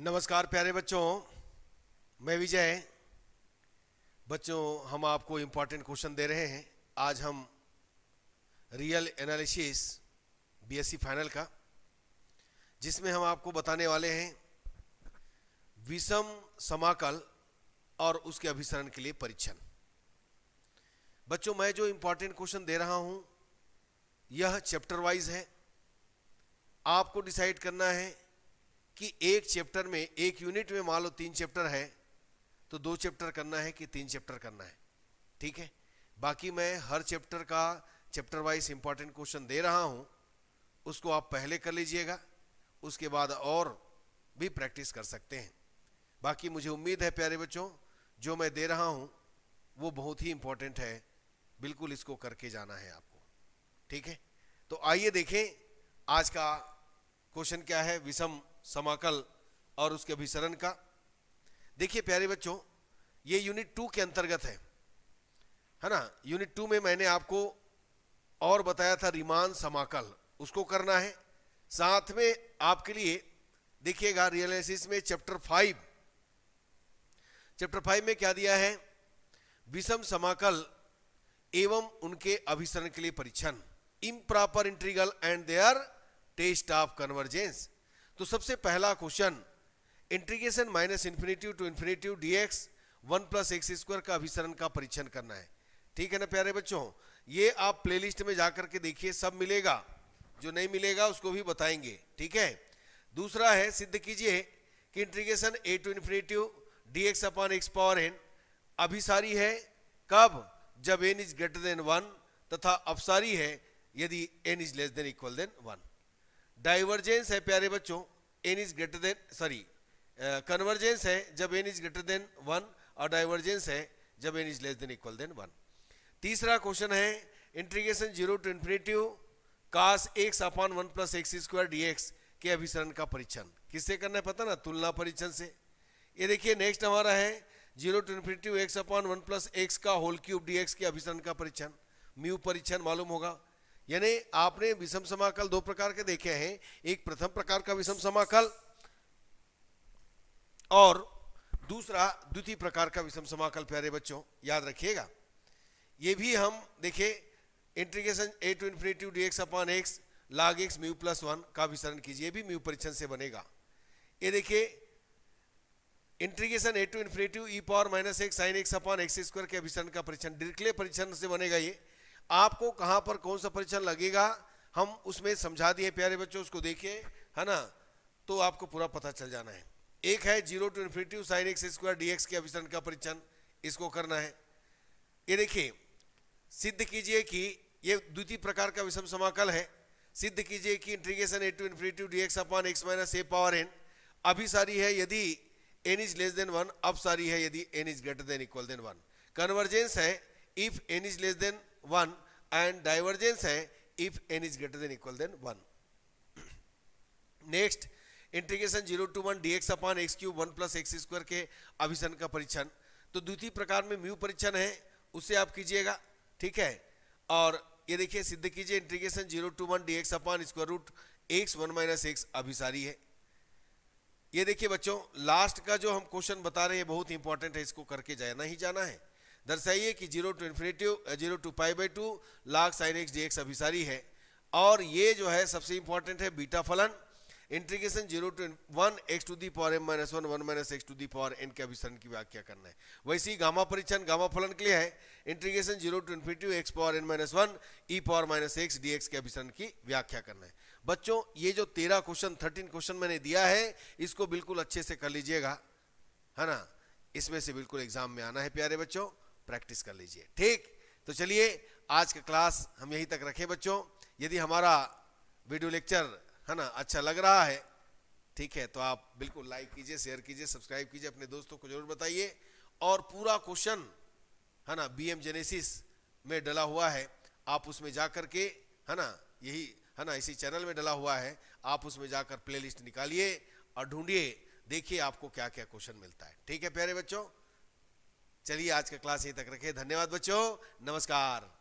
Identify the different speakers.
Speaker 1: नमस्कार प्यारे बच्चों मैं विजय बच्चों हम आपको इम्पॉर्टेंट क्वेश्चन दे रहे हैं आज हम रियल एनालिसिस बीएससी फाइनल का जिसमें हम आपको बताने वाले हैं विषम समाकल और उसके अभिसरण के लिए परीक्षण बच्चों मैं जो इम्पॉर्टेंट क्वेश्चन दे रहा हूं यह चैप्टर वाइज है आपको डिसाइड करना है कि एक चैप्टर में एक यूनिट में मान लो तीन चैप्टर है तो दो चैप्टर करना है कि तीन चैप्टर करना है ठीक है बाकी मैं हर चैप्टर का चैप्टर वाइज इंपॉर्टेंट क्वेश्चन दे रहा हूं उसको आप पहले कर लीजिएगा उसके बाद और भी प्रैक्टिस कर सकते हैं बाकी मुझे उम्मीद है प्यारे बच्चों जो मैं दे रहा हूं वो बहुत ही इंपॉर्टेंट है बिल्कुल इसको करके जाना है आपको ठीक है तो आइए देखें आज का क्वेश्चन क्या है विषम समाकल और उसके अभिसरण का देखिए प्यारे बच्चों ये यूनिट टू के अंतर्गत है है ना यूनिट टू में मैंने आपको और बताया था रिमान समाकल उसको करना है साथ में आपके लिए देखिएगा रियलिस में चैप्टर फाइव चैप्टर फाइव में क्या दिया है विषम समाकल एवं उनके अभिसरण के लिए परीक्षण improper integral and their test of convergence तो सबसे पहला question integration minus infinitive to infinitive x one plus x square का अभिसरण का परीक्षण करना है ठीक है ना प्यारे बच्चों ये आप प्लेलिस्ट में जाकर के देखिए सब मिलेगा जो नहीं मिलेगा उसको भी बताएंगे ठीक है दूसरा है सिद्ध कीजिए कि integration a to infinitive d x upon x power n अभिसारी है कब जब n is greater than one तथा अपसारी है यदि n is less than equal than one divergence है प्यारे बच्चों n is greater than sorry convergence है जब n is greater than one और डाइवर्जेंस है जब n is less than equal than one तीसरा क्वेश्चन है integration zero to infinitive cos x upon one plus x square d x के अभिसरण का परीक्षण किससे करना है पता ना तुलना परीक्षण से ये देखिए नेक्स्ट हमारा है zero to infinitive x upon one plus x का होल क्यूब डी एक्स के अभिसरण का परीक्षण म्यू परीक्षण मालूम होगा यानी आपने विषम समाकल दो प्रकार के देखे हैं एक प्रथम प्रकार का विषम समाकल और दूसरा द्वितीय प्रकार का विषम समाकल प्यारे बच्चों याद रखिएगा ये भी हम देखे integration a to infinitive d x upon x log x mu plus one का विसरण कीजिए भी म्यू परीक्षण से बनेगा ये देखिए integration a to infinitive e power minus x sine x upon x square के अभिसरण का परीक्षण डिरक्ले परीक्षण से बनेगा ये आपको कहां पर कौन सा परीक्षण लगेगा हम उसमें समझा दिए प्यारे बच्चों उसको देखिए है ना तो आपको पूरा पता चल जाना है एक है zero to infinitive sine x square d x के अभिसरण का परीक्षण इसको करना है ये देखिए सिद्ध कीजिए कि ये द्वितीय प्रकार का विषम समाकल है सिद्ध कीजिए कि integration a to infinitive d x upon x minus a power n अभी सारी है यदि n is less than one अब सारी है यदि n is greater than equal than one convergence है if n is less than one and divergence है if n is greater than equal than one next integration zero to one d x upon x cube one plus x square के अभिसन का परीक्षण तो द्वितीय प्रकार में mu परीक्षण है उसे आप कीजिएगा ठीक है और ये देखिए सिद्ध कीजिए integration zero to one d x upon square root x one minus x अभिसारी है ये देखिए बच्चों लास्ट का जो हम क्वेश्चन बता रहे हैं बहुत इंपॉर्टेंट है इसको करके जाना ही जाना है दर्शाइए कि zero to infinitive zero to pi by two log sine x d x अभिसारी है और ये जो है सबसे इंपॉर्टेंट है बीटा फलन integration zero to one x to the power m minus one one minus x to the power n के अभिसरण की व्याख्या करना है वैसे ही गामा परीक्षण गामा फलन के लिए है integration zero to infinitive x power n minus one e power minus x d x के अभिसरण की व्याख्या करना है बच्चों ये जो तेरह क्वेश्चन थर्टीन क्वेश्चन मैंने दिया है इसको बिल्कुल अच्छे से कर लीजिएगा है ना इसमें से बिल्कुल एग्जाम में आना है प्यारे बच्चों प्रैक्टिस कर लीजिए ठीक तो चलिए आज का क्लास हम यहीं तक रखें बच्चों यदि हमारा वीडियो लेक्चर है ना अच्छा लग रहा है ठीक है तो आप बिल्कुल लाइक कीजिए शेयर कीजिए सब्सक्राइब कीजिए अपने दोस्तों को जरूर बताइए और पूरा क्वेश्चन है ना बी एम जेनेसिस में डला हुआ है आप उसमें जा कर के है ना यही है ना इसी चैनल में डला हुआ है आप उसमें जाकर प्लेलिस्ट निकालिए और ढूंढिए देखिए आपको क्या क्या क्वेश्चन मिलता है ठीक है प्यारे बच्चों चलिए आज का क्लास यहीं तक रखें धन्यवाद बच्चों नमस्कार